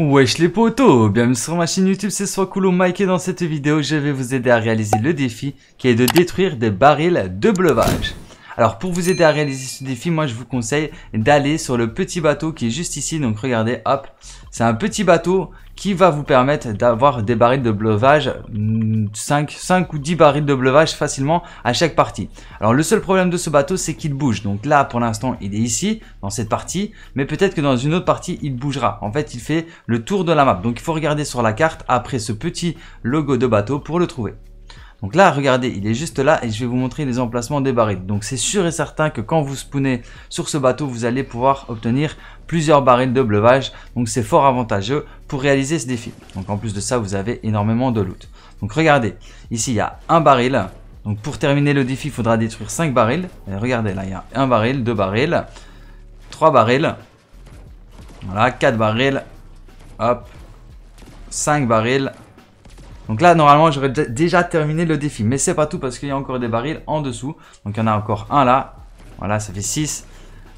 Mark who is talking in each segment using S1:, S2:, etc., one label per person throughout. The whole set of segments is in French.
S1: Wesh les potos, bienvenue sur ma chaîne YouTube, c'est soit cool Mike et dans cette vidéo je vais vous aider à réaliser le défi qui est de détruire des barils de bleuvage. Alors pour vous aider à réaliser ce défi, moi je vous conseille d'aller sur le petit bateau qui est juste ici. Donc regardez, hop, c'est un petit bateau qui va vous permettre d'avoir des barils de bleuvage, 5, mm, 5 ou 10 barils de bleuvage facilement à chaque partie. Alors le seul problème de ce bateau, c'est qu'il bouge. Donc là, pour l'instant, il est ici, dans cette partie, mais peut-être que dans une autre partie, il bougera. En fait, il fait le tour de la map. Donc il faut regarder sur la carte après ce petit logo de bateau pour le trouver. Donc là, regardez, il est juste là et je vais vous montrer les emplacements des barils. Donc c'est sûr et certain que quand vous spoonez sur ce bateau, vous allez pouvoir obtenir plusieurs barils de bleuvage. Donc c'est fort avantageux pour réaliser ce défi. Donc en plus de ça, vous avez énormément de loot. Donc regardez, ici il y a un baril. Donc pour terminer le défi, il faudra détruire 5 barils. regardez, là il y a un baril, deux barils, trois barils. Voilà, 4 barils. Hop. 5 barils. Donc là, normalement, j'aurais déjà terminé le défi. Mais c'est pas tout parce qu'il y a encore des barils en dessous. Donc il y en a encore un là. Voilà, ça fait 6.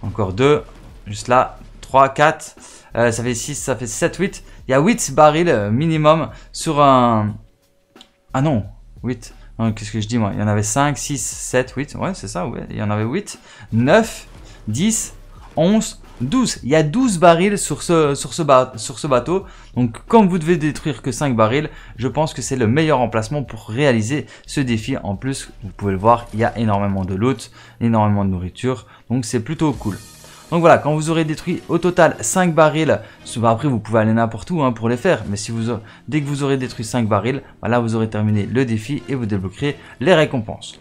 S1: Encore 2. Juste là. 3, 4. Euh, ça fait 6, ça fait 7, 8. Il y a 8 barils euh, minimum sur un... Ah non, 8. Qu'est-ce que je dis moi Il y en avait 5, 6, 7, 8. Ouais, c'est ça, ouais. Il y en avait 8. 9, 10, 11, 12. Il y a 12 barils sur ce, sur, ce bateau. Donc quand vous devez détruire que 5 barils, je pense que c'est le meilleur emplacement pour réaliser ce défi. En plus, vous pouvez le voir, il y a énormément de loot, énormément de nourriture. Donc c'est plutôt cool. Donc voilà, quand vous aurez détruit au total 5 barils, après vous pouvez aller n'importe où hein, pour les faire, mais si vous, dès que vous aurez détruit 5 barils, là vous aurez terminé le défi et vous débloquerez les récompenses.